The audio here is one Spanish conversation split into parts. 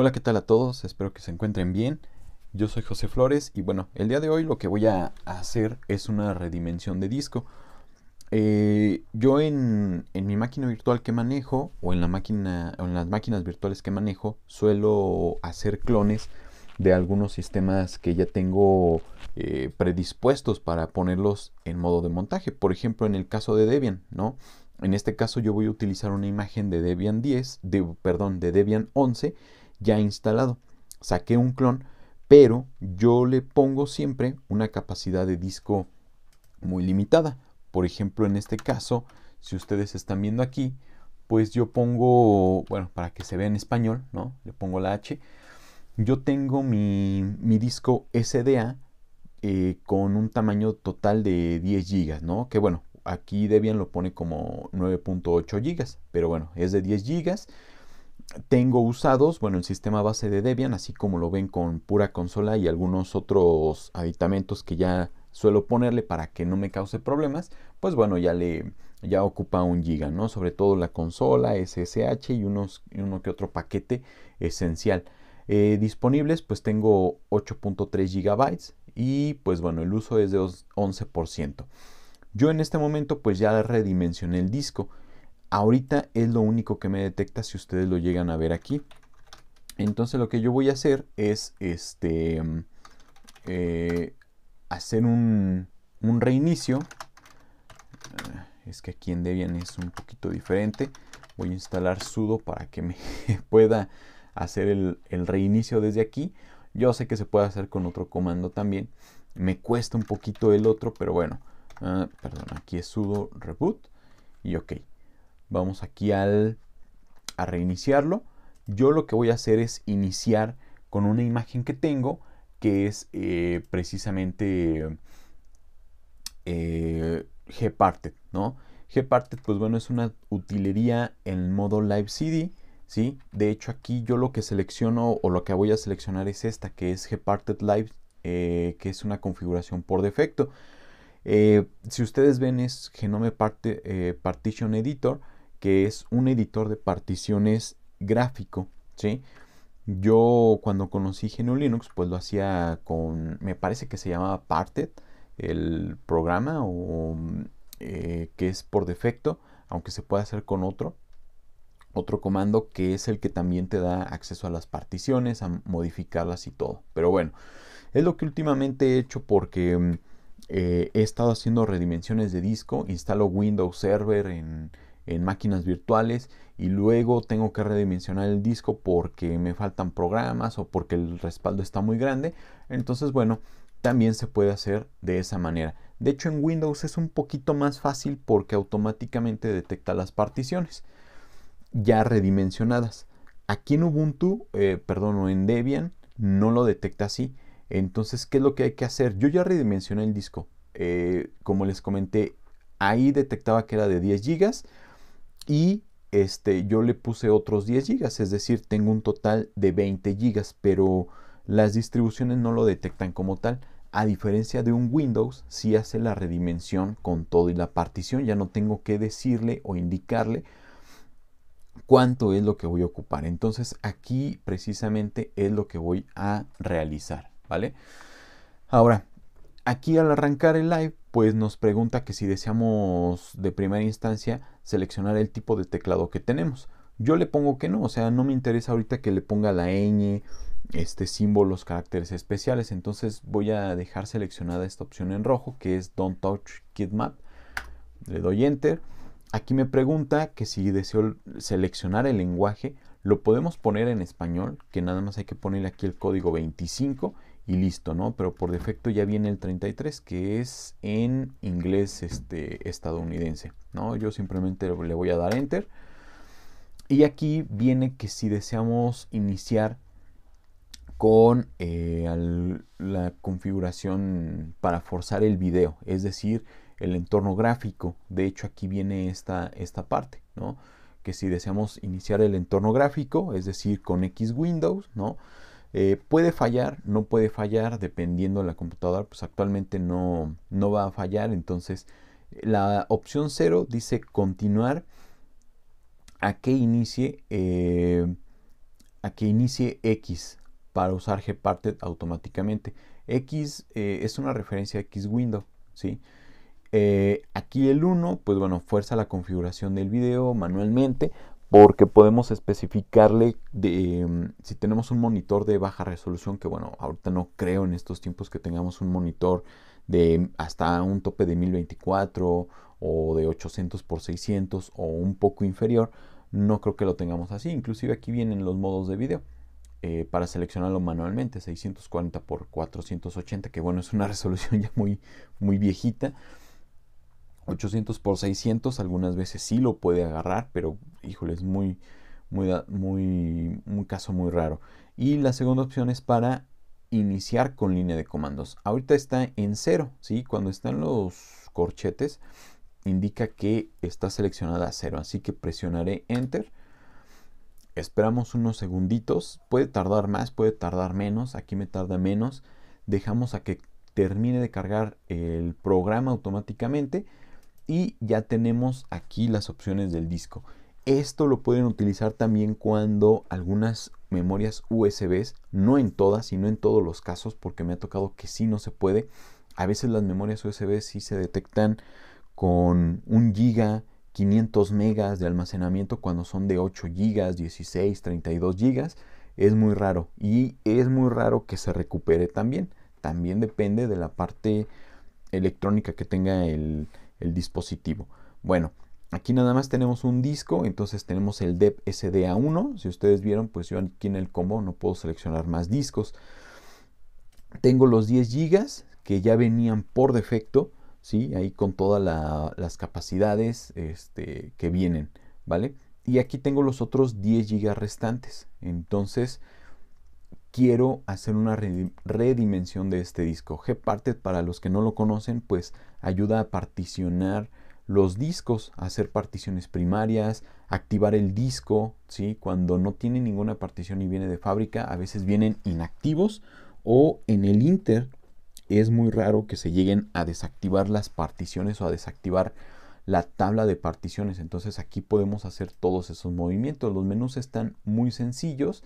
Hola, ¿qué tal a todos? Espero que se encuentren bien. Yo soy José Flores y bueno, el día de hoy lo que voy a hacer es una redimensión de disco. Eh, yo en, mi máquina virtual que manejo o en, la máquina, en las máquinas virtuales que manejo suelo hacer clones de algunos sistemas que ya tengo eh, predispuestos para ponerlos en modo de montaje. Por ejemplo, en el caso de Debian, ¿no? En este caso yo voy a utilizar una imagen de Debian 10, de, perdón, de Debian 11 ya instalado. Saqué un clon, pero yo le pongo siempre una capacidad de disco muy limitada. Por ejemplo, en este caso, si ustedes están viendo aquí, pues yo pongo, bueno, para que se vea en español, ¿no? Le pongo la H. Yo tengo mi, disco SDA eh, con un tamaño total de 10 GB, ¿no? Que bueno, aquí Debian lo pone como 9.8 GB, pero bueno, es de 10 GB tengo usados, bueno, el sistema base de Debian, así como lo ven con pura consola y algunos otros aditamentos que ya suelo ponerle para que no me cause problemas, pues bueno, ya le ya ocupa un giga, ¿no? Sobre todo la consola, SSH y unos, uno que otro paquete esencial. Eh, disponibles, pues tengo 8.3 gigabytes y pues bueno, el uso es de 11%. Yo en este momento pues ya redimensioné el disco. Ahorita es lo único que me detecta si ustedes lo llegan a ver aquí. Entonces lo que yo voy a hacer es este eh, hacer un, reinicio. Ah, es que aquí en Debian es un poquito diferente. Voy a instalar sudo para que me pueda hacer el, reinicio desde aquí. Yo sé que se puede hacer con otro comando también. Me cuesta un poquito el otro, pero bueno. Ah, perdón, aquí es sudo reboot. Y ok. Vamos aquí a reiniciarlo. Yo lo que voy a hacer es iniciar con una imagen que tengo que es eh, precisamente eh, Gparted, ¿no? Gparted, pues bueno, es una utilería en modo Live CD, De hecho, aquí yo lo que selecciono o lo que voy a seleccionar es esta, que es Gparted Live, eh, que es una configuración por defecto. si ustedes ven es Genome Partition Editor, que es un editor de particiones gráfico, ¿sí? Yo cuando conocí GNU Linux, pues lo hacía con, me parece que se llamaba Parted, el programa, mm, eh, que es por defecto, aunque se puede hacer con otro, otro comando que es el que también te da acceso a las particiones, a modificarlas y todo. Pero bueno, es lo que últimamente he hecho porque mm, eh, he estado haciendo redimensiones de disco, instalo Windows Server en, en máquinas virtuales y luego tengo que redimensionar el disco porque me faltan programas o porque el respaldo está muy grande. Entonces, bueno, también se puede hacer de esa manera. De hecho, en Windows es un poquito más fácil porque automáticamente detecta las particiones ya redimensionadas. Aquí en Ubuntu, eh, perdón, en Debian, no lo detecta así. Entonces, ¿qué es lo que hay que hacer? Yo ya redimensioné el disco. Eh, como les comenté, ahí detectaba que era de 10 gigas y este, yo le puse otros 10 gigas, es decir, tengo un total de 20 gigas, pero las distribuciones no lo detectan como tal. A diferencia de un Windows, si hace la redimensión con todo y la partición, ya no tengo que decirle o indicarle cuánto es lo que voy a ocupar. Entonces aquí precisamente es lo que voy a realizar, ¿vale? Ahora, Aquí al arrancar el live, pues nos pregunta que si deseamos de primera instancia seleccionar el tipo de teclado que tenemos. Yo le pongo que no, o sea, no me interesa ahorita que le ponga la ñ, este, símbolos, caracteres especiales. Entonces voy a dejar seleccionada esta opción en rojo que es Don't Touch Kidmap. Le doy Enter. Aquí me pregunta que si deseo seleccionar el lenguaje, lo podemos poner en español, que nada más hay que ponerle aquí el código 25 y listo, ¿no? Pero por defecto ya viene el 33, que es en inglés este, estadounidense, ¿no? Yo simplemente le voy a dar Enter. Y aquí viene que si deseamos iniciar con eh, la configuración para forzar el video, es decir, el entorno gráfico. De hecho, aquí viene esta, esta parte, ¿no? Que si deseamos iniciar el entorno gráfico, es decir, con X Windows, ¿no? Eh, puede fallar, no puede fallar, dependiendo de la computadora, pues actualmente no, va a fallar. Entonces, la opción 0 dice continuar a que inicie, eh, a que inicie X para usar Gparted automáticamente. X eh, es una referencia a X window, aquí el 1, pues bueno, fuerza la configuración del video manualmente porque podemos especificarle de, em, si tenemos un monitor de baja resolución, que bueno, ahorita no creo en estos tiempos que tengamos un monitor de hasta un tope de 1024 o de 800 x 600 o un poco inferior, no creo que lo tengamos así, inclusive aquí vienen los modos de video. Eh, para seleccionarlo manualmente 640 x 480 que bueno es una resolución ya muy muy viejita 800 por 600 algunas veces sí lo puede agarrar, pero híjole, es muy, muy, muy, un caso muy raro. Y la segunda opción es para iniciar con línea de comandos. Ahorita está en cero, ¿sí? Cuando están los corchetes, indica que está seleccionada a cero, así que presionaré Enter. Esperamos unos segunditos, puede tardar más, puede tardar menos, aquí me tarda menos. Dejamos a que termine de cargar el programa automáticamente y ya tenemos aquí las opciones del disco. Esto lo pueden utilizar también cuando algunas memorias USB, no en todas sino en todos los casos, porque me ha tocado que sí no se puede. A veces las memorias USB sí se detectan con un giga, 500 megas de almacenamiento cuando son de 8 gigas, 16, 32 gigas. Es muy raro y es muy raro que se recupere también. También depende de la parte electrónica que tenga el, el dispositivo. Bueno, aquí nada más tenemos un disco, entonces tenemos el DEP SDA1. Si ustedes vieron, pues yo aquí en el combo no puedo seleccionar más discos. Tengo los 10 gigas que ya venían por defecto, Si Ahí con todas las capacidades este, que vienen, ¿vale? Y aquí tengo los otros 10 gigas restantes. Entonces, quiero hacer una redimensión de este disco. Gparted, para los que no lo conocen, pues ayuda a particionar los discos, hacer particiones primarias, activar el disco, ¿sí? Cuando no tiene ninguna partición y viene de fábrica, a veces vienen inactivos o en el Inter es muy raro que se lleguen a desactivar las particiones o a desactivar la tabla de particiones. Entonces aquí podemos hacer todos esos movimientos. Los menús están muy sencillos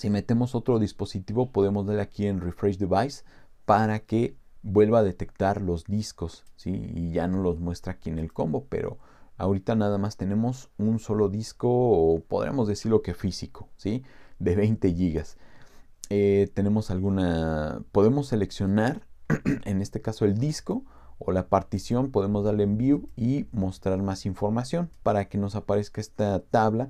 si metemos otro dispositivo, podemos darle aquí en Refresh Device para que vuelva a detectar los discos, ¿sí? Y ya no los muestra aquí en el combo, pero ahorita nada más tenemos un solo disco, o podríamos decirlo que físico, ¿sí? De 20 GB. Eh, tenemos alguna... Podemos seleccionar, en este caso, el disco o la partición podemos darle en view y mostrar más información para que nos aparezca esta tabla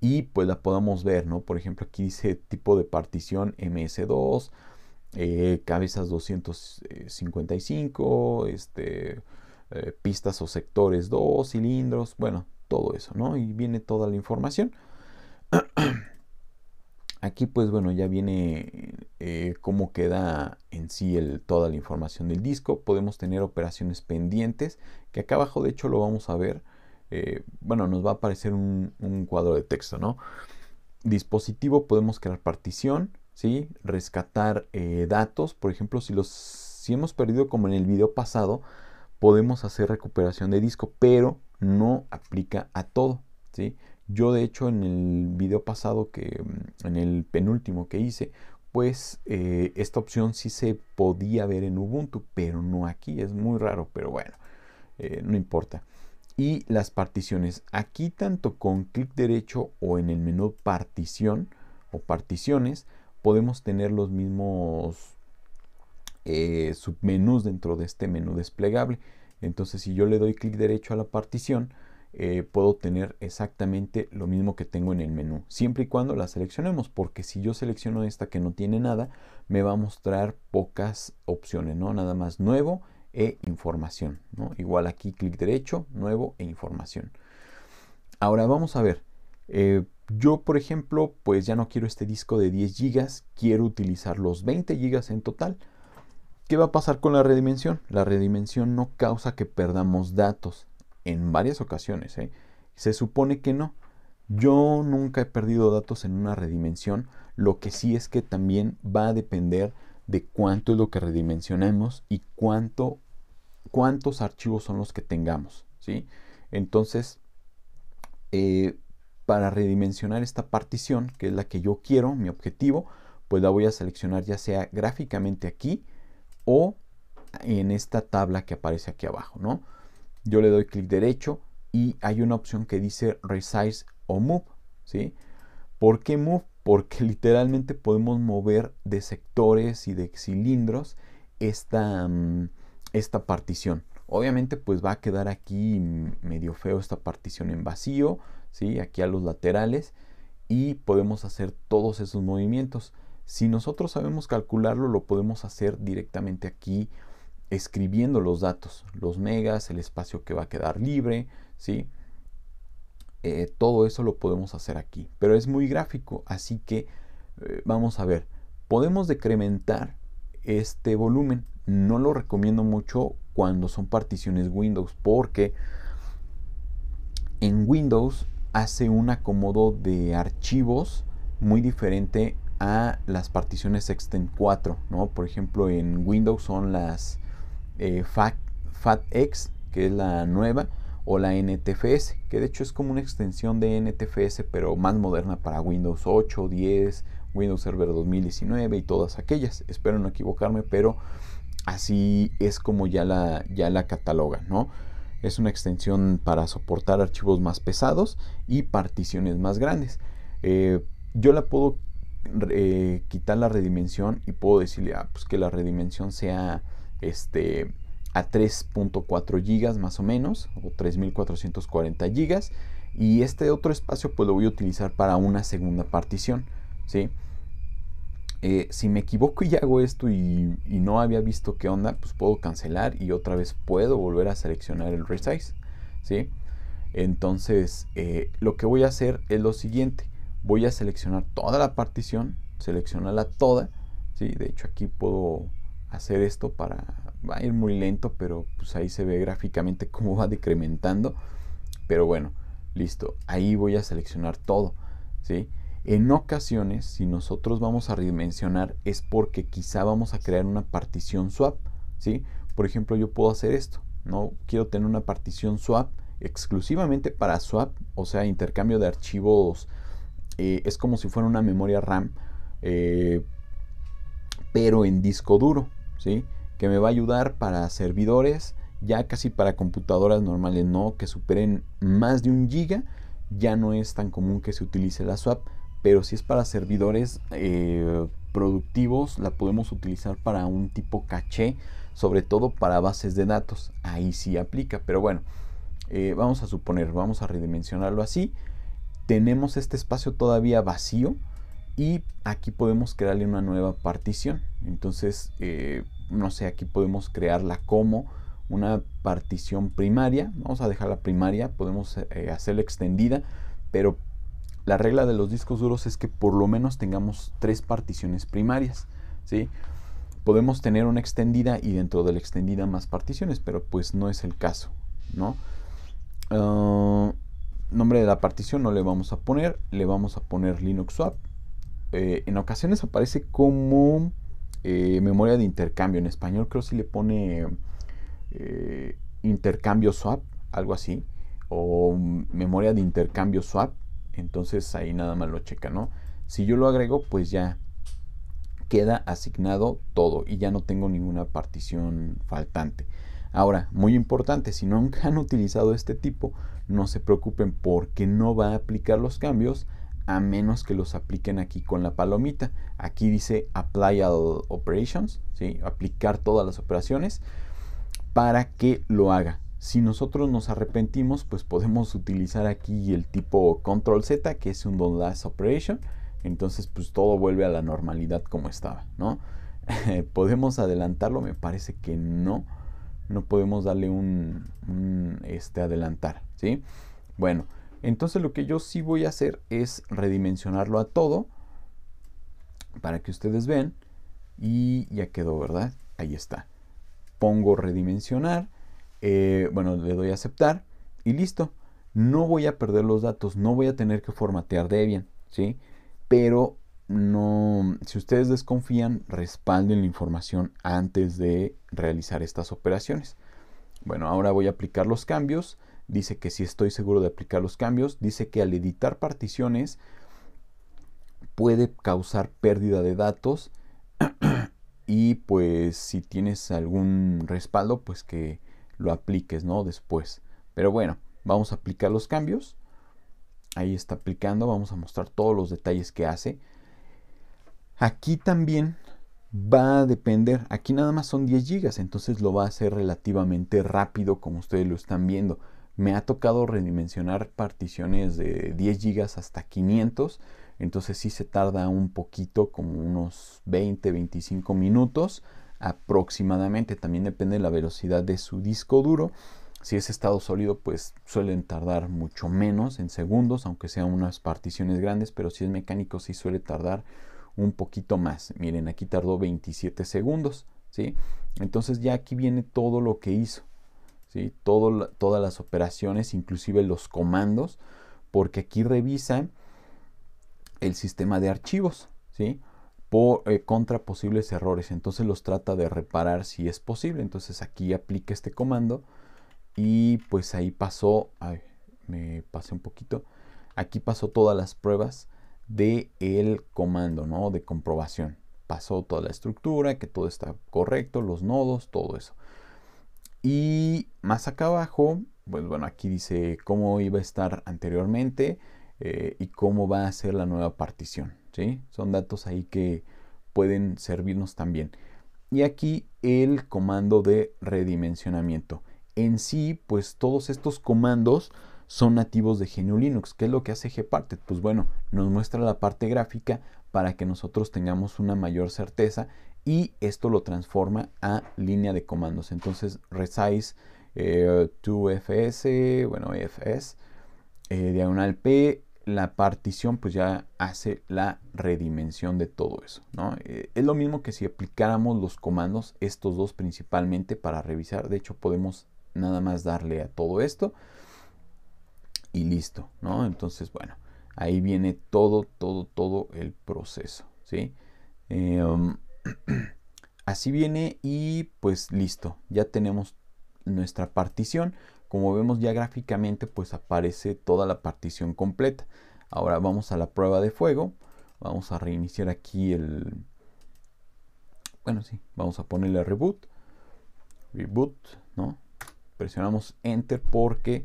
y pues la podamos ver, ¿no? Por ejemplo, aquí dice tipo de partición MS2, eh, cabezas 255, este, eh, pistas o sectores 2, cilindros, bueno, todo eso, ¿no? Y viene toda la información. Aquí pues bueno, ya viene eh, cómo queda en sí toda la información del disco. Podemos tener operaciones pendientes, que acá abajo de hecho lo vamos a ver eh, bueno, nos va a aparecer un, cuadro de texto, ¿no? Dispositivo, podemos crear partición, ¿sí? Rescatar eh, datos, por ejemplo, si los si hemos perdido como en el video pasado, podemos hacer recuperación de disco, pero no aplica a todo, ¿sí? Yo de hecho en el video pasado que, mm, en el penúltimo que hice, pues eh, esta opción sí se podía ver en Ubuntu, pero no aquí, es muy raro, pero bueno, no importa y las particiones. Aquí tanto con clic derecho o en el menú partición o particiones podemos tener los mismos eh, submenús dentro de este menú desplegable. Entonces si yo le doy clic derecho a la partición eh, puedo tener exactamente lo mismo que tengo en el menú. Siempre y cuando la seleccionemos porque si yo selecciono esta que no tiene nada me va a mostrar pocas opciones, ¿no? Nada más nuevo e información. Igual aquí clic derecho, nuevo e información. Ahora vamos a ver. Eh, yo, por ejemplo, pues ya no quiero este disco de 10 gigas. quiero utilizar los 20 gigas en total. ¿Qué va a pasar con la redimensión? La redimensión no causa que perdamos datos en varias ocasiones. ¿eh? Se supone que no. Yo nunca he perdido datos en una redimensión. Lo que sí es que también va a depender de cuánto es lo que redimensionemos y cuánto, cuántos archivos son los que tengamos. ¿sí? Entonces, eh, para redimensionar esta partición, que es la que yo quiero, mi objetivo, pues la voy a seleccionar ya sea gráficamente aquí o en esta tabla que aparece aquí abajo. ¿no? Yo le doy clic derecho y hay una opción que dice Resize o Move. ¿sí? ¿Por qué Move? porque literalmente podemos mover de sectores y de cilindros esta, mm, esta partición. Obviamente pues va a quedar aquí medio feo esta partición en vacío, ¿sí? aquí a los laterales y podemos hacer todos esos movimientos. Si nosotros sabemos calcularlo, lo podemos hacer directamente aquí escribiendo los datos, los megas, el espacio que va a quedar libre, ¿sí? Eh, todo eso lo podemos hacer aquí. Pero es muy gráfico, así que eh, vamos a ver. Podemos decrementar este volumen. No lo recomiendo mucho cuando son particiones Windows porque en Windows hace un acomodo de archivos muy diferente a las particiones Extend 4, ¿no? Por ejemplo, en Windows son las eh, FAT, FATX, que es la nueva, o la NTFS, que de hecho es como una extensión de NTFS, pero más moderna para Windows 8, 10, Windows Server 2019 y todas aquellas. Espero no equivocarme, pero así es como ya la, ya la catalogan, ¿no? Es una extensión para soportar archivos más pesados y particiones más grandes. Eh, yo la puedo eh, quitar la redimensión y puedo decirle ah, pues que la redimensión sea este a 3.4 gigas más o menos o 3440 gigas y este otro espacio pues lo voy a utilizar para una segunda partición ¿sí? Eh, si me equivoco y hago esto y, no había visto qué onda pues puedo cancelar y otra vez puedo volver a seleccionar el resize ¿sí? entonces eh, lo que voy a hacer es lo siguiente voy a seleccionar toda la partición seleccionarla toda ¿sí? de hecho aquí puedo hacer esto para va a ir muy lento, pero pues ahí se ve gráficamente cómo va decrementando. Pero bueno, listo, ahí voy a seleccionar todo, ¿sí? En ocasiones, si nosotros vamos a redimensionar es porque quizá vamos a crear una partición swap, ¿sí? Por ejemplo, yo puedo hacer esto, ¿no? Quiero tener una partición swap exclusivamente para swap, o sea, intercambio de archivos, eh, es como si fuera una memoria RAM, eh, pero en disco duro, ¿sí? que me va a ayudar para servidores, ya casi para computadoras normales no, que superen más de un giga, ya no es tan común que se utilice la swap, pero si es para servidores eh, productivos, la podemos utilizar para un tipo caché, sobre todo para bases de datos, ahí sí aplica, pero bueno, eh, vamos a suponer, vamos a redimensionarlo así, tenemos este espacio todavía vacío y aquí podemos crearle una nueva partición, entonces... Eh, no sé, aquí podemos crearla como una partición primaria, vamos a dejar la primaria, podemos eh, hacerla extendida, pero la regla de los discos duros es que por lo menos tengamos tres particiones primarias, ¿sí? Podemos tener una extendida y dentro de la extendida más particiones, pero pues no es el caso, ¿no? Ah, nombre de la partición no le vamos a poner, le vamos a poner Linux Swap. Eh, en ocasiones aparece como eh, memoria de intercambio. En español creo si le pone eh, intercambio swap, algo así, o memoria de intercambio swap. Entonces ahí nada más lo checa, ¿no? Si yo lo agrego, pues ya queda asignado todo y ya no tengo ninguna partición faltante. Ahora, muy importante, si nunca han utilizado este tipo, no se preocupen porque no va a aplicar los cambios a menos que los apliquen aquí con la palomita. Aquí dice apply all operations, ¿sí? aplicar todas las operaciones para que lo haga. Si nosotros nos arrepentimos, pues podemos utilizar aquí el tipo control Z, que es un don't last operation. Entonces, pues todo vuelve a la normalidad como estaba, ¿no? ¿Podemos adelantarlo? Me parece que no. No podemos darle un, un este, adelantar, ¿sí? Bueno, entonces lo que yo sí voy a hacer es redimensionarlo a todo para que ustedes vean. Y ya quedó, ¿verdad? Ahí está. Pongo redimensionar. Eh, bueno, le doy a aceptar y listo. No voy a perder los datos, no voy a tener que formatear Debian, ¿sí? Pero no, si ustedes desconfían, respalden la información antes de realizar estas operaciones. Bueno, ahora voy a aplicar los cambios dice que si estoy seguro de aplicar los cambios, dice que al editar particiones puede causar pérdida de datos y pues si tienes algún respaldo, pues que lo apliques, ¿no? Después. Pero bueno, vamos a aplicar los cambios. Ahí está aplicando, vamos a mostrar todos los detalles que hace. Aquí también va a depender. Aquí nada más son 10 GB, entonces lo va a hacer relativamente rápido como ustedes lo están viendo. Me ha tocado redimensionar particiones de 10 GB hasta 500, entonces sí se tarda un poquito, como unos 20, 25 minutos aproximadamente. También depende de la velocidad de su disco duro. Si es estado sólido, pues suelen tardar mucho menos en segundos, aunque sean unas particiones grandes, pero si es mecánico sí suele tardar un poquito más. Miren, aquí tardó 27 segundos, ¿sí? Entonces ya aquí viene todo lo que hizo. ¿sí? todas las operaciones, inclusive los comandos, porque aquí revisa el sistema de archivos, ¿sí? Por, eh, contra posibles errores, entonces los trata de reparar si es posible, entonces aquí aplica este comando y pues ahí pasó, me pasé un poquito, aquí pasó todas las pruebas de el comando, ¿no? De comprobación. Pasó toda la estructura, que todo está correcto, los nodos, todo eso. Y más acá abajo, pues bueno, aquí dice cómo iba a estar anteriormente eh, y cómo va a ser la nueva partición. Son datos ahí que pueden servirnos también. Y aquí el comando de redimensionamiento. En sí, pues todos estos comandos son nativos de GNU Linux. ¿Qué es lo que hace Gparted? Pues bueno, nos muestra la parte gráfica para que nosotros tengamos una mayor certeza y esto lo transforma a línea de comandos. Entonces, resize eh, to fs, bueno, e fs, eh, diagonal p, la partición pues ya hace la redimensión de todo eso. ¿no? Eh, es lo mismo que si aplicáramos los comandos, estos dos principalmente para revisar. De hecho, podemos nada más darle a todo esto y listo. ¿no? Entonces, bueno, ahí viene todo, todo, todo el proceso. ¿sí? Um, Así viene y pues listo, ya tenemos nuestra partición. Como vemos ya gráficamente pues aparece toda la partición completa. Ahora vamos a la prueba de fuego. Vamos a reiniciar aquí el... Bueno, sí, vamos a ponerle reboot. Reboot, ¿no? Presionamos enter porque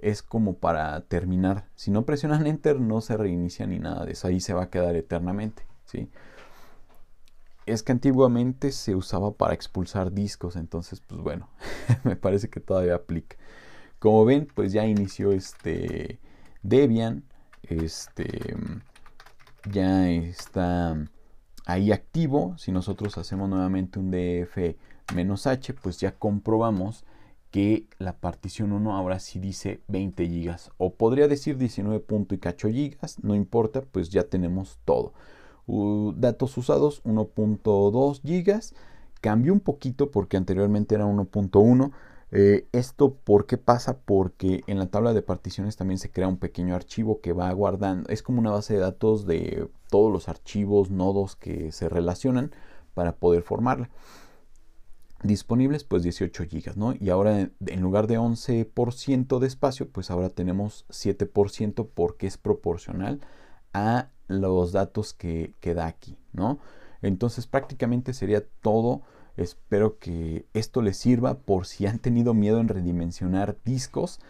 es como para terminar. Si no presionan enter no se reinicia ni nada de eso. Ahí se va a quedar eternamente, ¿sí? sí es que antiguamente se usaba para expulsar discos, entonces pues bueno, me parece que todavía aplica. Como ven, pues ya inició este Debian, este ya está ahí activo. Si nosotros hacemos nuevamente un df-h, pues ya comprobamos que la partición 1 ahora sí dice 20 GB. o podría decir 19.8 GB, no importa, pues ya tenemos todo datos usados 1.2 gigas cambió un poquito porque anteriormente era 1.1 eh, esto por qué pasa porque en la tabla de particiones también se crea un pequeño archivo que va guardando es como una base de datos de todos los archivos nodos que se relacionan para poder formarla disponibles pues 18 gigas ¿no? y ahora en lugar de 11% de espacio pues ahora tenemos 7% porque es proporcional a los datos que, queda aquí, ¿no? Entonces prácticamente sería todo. Espero que esto les sirva por si han tenido miedo en redimensionar discos.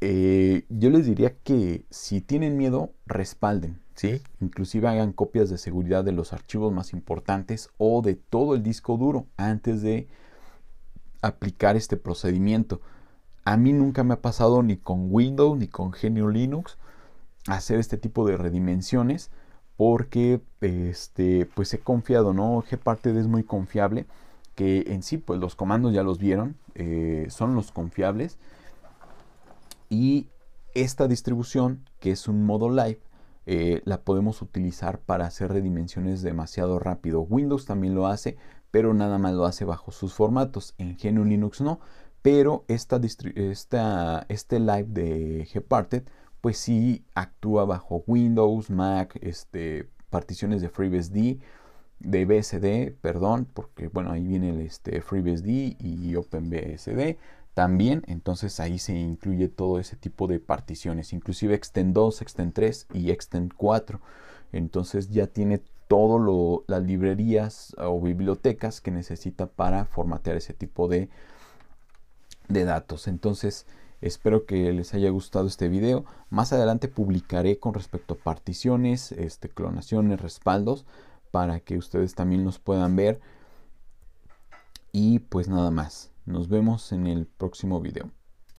Eh, yo les diría que si tienen miedo, respalden, ¿sí? Inclusive hagan copias de seguridad de los archivos más importantes o de todo el disco duro antes de aplicar este procedimiento. A mí nunca me ha pasado ni con Windows ni con Genio Linux hacer este tipo de redimensiones porque este, pues he confiado, ¿no? Gparted es muy confiable, que en sí pues los comandos ya los vieron, eh, son los confiables y esta distribución que es un modo live eh, la podemos utilizar para hacer redimensiones demasiado rápido. Windows también lo hace, pero nada más lo hace bajo sus formatos. En GNU Linux no, pero esta, esta este live de Gparted pues sí actúa bajo Windows, Mac, este, particiones de FreeBSD, de BSD, perdón, porque bueno, ahí viene el este, FreeBSD y OpenBSD también, entonces ahí se incluye todo ese tipo de particiones, inclusive Extend 2, Extend 3 y Extend 4. Entonces ya tiene todas las librerías o bibliotecas que necesita para formatear ese tipo de, de datos. Entonces, Espero que les haya gustado este video. Más adelante publicaré con respecto a particiones, este, clonaciones, respaldos, para que ustedes también los puedan ver. Y pues nada más. Nos vemos en el próximo video.